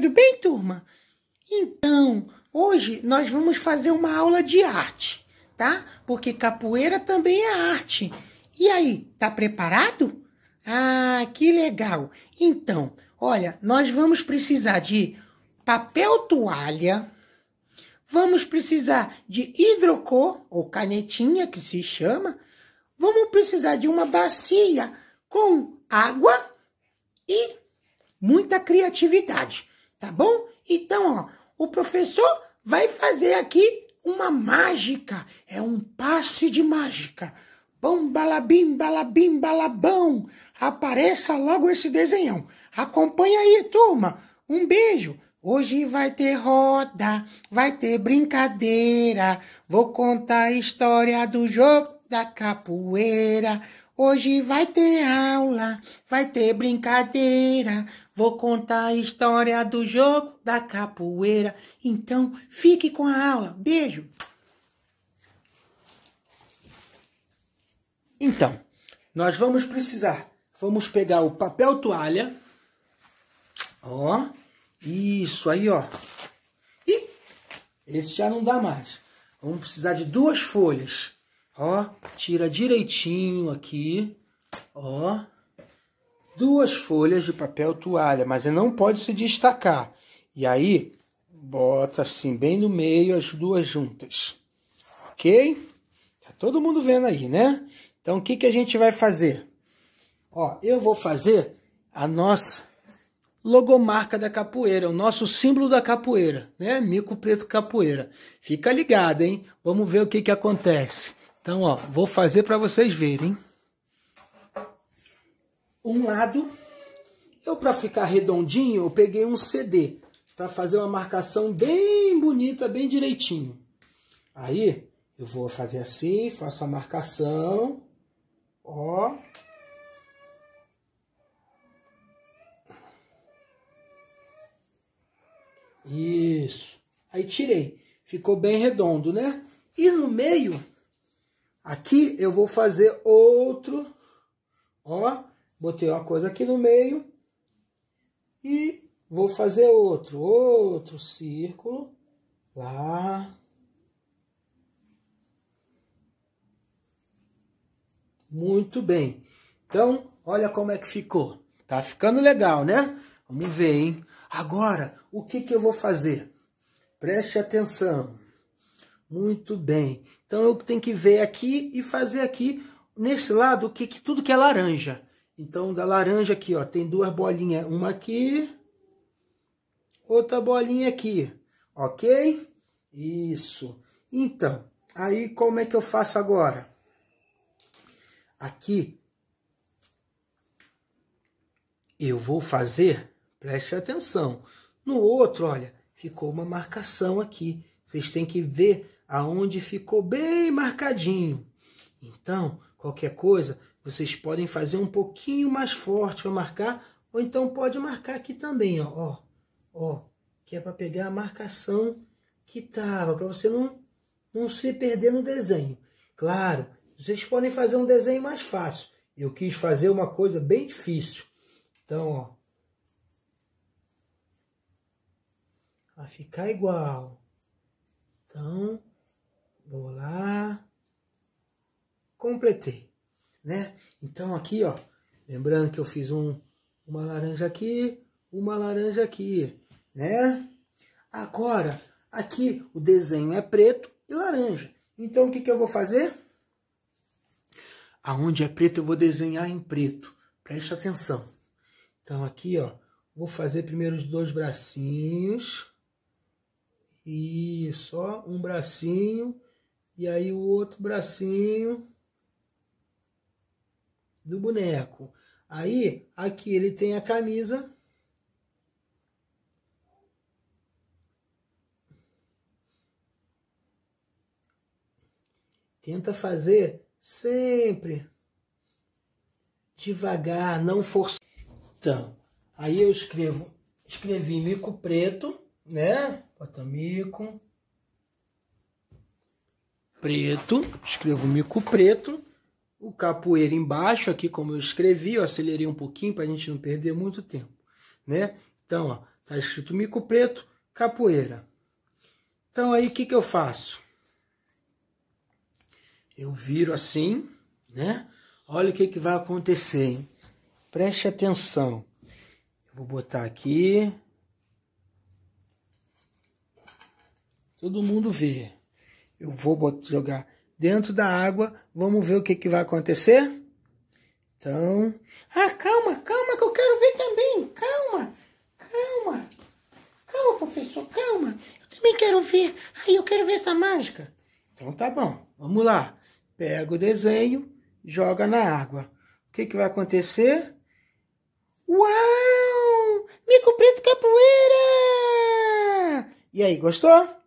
tudo bem, turma? Então, hoje nós vamos fazer uma aula de arte, tá? Porque capoeira também é arte. E aí, tá preparado? Ah, que legal! Então, olha, nós vamos precisar de papel toalha, vamos precisar de hidrocor, ou canetinha que se chama, vamos precisar de uma bacia com água e muita criatividade tá bom? Então, ó, o professor vai fazer aqui uma mágica, é um passe de mágica. Bom balabim, balabim, balabão, apareça logo esse desenhão. Acompanha aí, turma. Um beijo. Hoje vai ter roda, vai ter brincadeira. Vou contar a história do jogo da capoeira. Hoje vai ter aula, vai ter brincadeira. Vou contar a história do jogo da capoeira. Então, fique com a aula. Beijo! Então, nós vamos precisar. Vamos pegar o papel toalha. Ó, isso aí, ó. E esse já não dá mais. Vamos precisar de duas folhas. Ó, tira direitinho aqui. Ó. Duas folhas de papel toalha, mas ele não pode se destacar. E aí, bota assim bem no meio as duas juntas. OK? Tá todo mundo vendo aí, né? Então o que que a gente vai fazer? Ó, eu vou fazer a nossa logomarca da capoeira, o nosso símbolo da capoeira, né? Mico preto capoeira. Fica ligado, hein? Vamos ver o que que acontece. Então, ó, vou fazer para vocês verem. Um lado, eu para ficar redondinho, eu peguei um CD para fazer uma marcação bem bonita, bem direitinho. Aí, eu vou fazer assim, faço a marcação, ó. Isso. Aí tirei. Ficou bem redondo, né? E no meio, Aqui eu vou fazer outro, ó, botei uma coisa aqui no meio e vou fazer outro, outro círculo lá. Muito bem. Então, olha como é que ficou. Tá ficando legal, né? Vamos ver, hein? Agora, o que que eu vou fazer? Preste atenção. Muito bem. Então eu tenho que ver aqui e fazer aqui nesse lado que, que tudo que é laranja. Então da laranja aqui, ó, tem duas bolinhas, uma aqui, outra bolinha aqui, ok? Isso. Então, aí como é que eu faço agora? Aqui eu vou fazer, preste atenção. No outro, olha, ficou uma marcação aqui. Vocês têm que ver aonde ficou bem marcadinho. Então, qualquer coisa, vocês podem fazer um pouquinho mais forte para marcar, ou então pode marcar aqui também, ó, ó, ó que é para pegar a marcação que tava, para você não não se perder no desenho. Claro, vocês podem fazer um desenho mais fácil. Eu quis fazer uma coisa bem difícil. Então, ó, vai ficar igual. Então, Vou lá. Completei, né? Então aqui, ó, lembrando que eu fiz um, uma laranja aqui, uma laranja aqui, né? Agora, aqui o desenho é preto e laranja. Então o que, que eu vou fazer? Aonde é preto eu vou desenhar em preto. Presta atenção. Então aqui, ó, vou fazer primeiro os dois bracinhos. E só um bracinho e aí o outro bracinho do boneco. Aí aqui ele tem a camisa. Tenta fazer sempre devagar, não forçar. Então, aí eu escrevo, escrevi mico preto, né? Bota mico preto, escrevo mico preto, o capoeira embaixo aqui como eu escrevi, eu acelerei um pouquinho para a gente não perder muito tempo, né? Então, ó, tá escrito mico preto, capoeira. Então aí o que que eu faço? Eu viro assim, né? Olha o que que vai acontecer, hein? Preste atenção. Eu vou botar aqui. Todo mundo vê. Eu vou jogar dentro da água. Vamos ver o que, que vai acontecer? Então. Ah, calma, calma, que eu quero ver também. Calma, calma. Calma, professor, calma. Eu também quero ver. Ai, eu quero ver essa mágica. Então tá bom, vamos lá. Pega o desenho, joga na água. O que, que vai acontecer? Uau! Mico Preto Capoeira! E aí, gostou?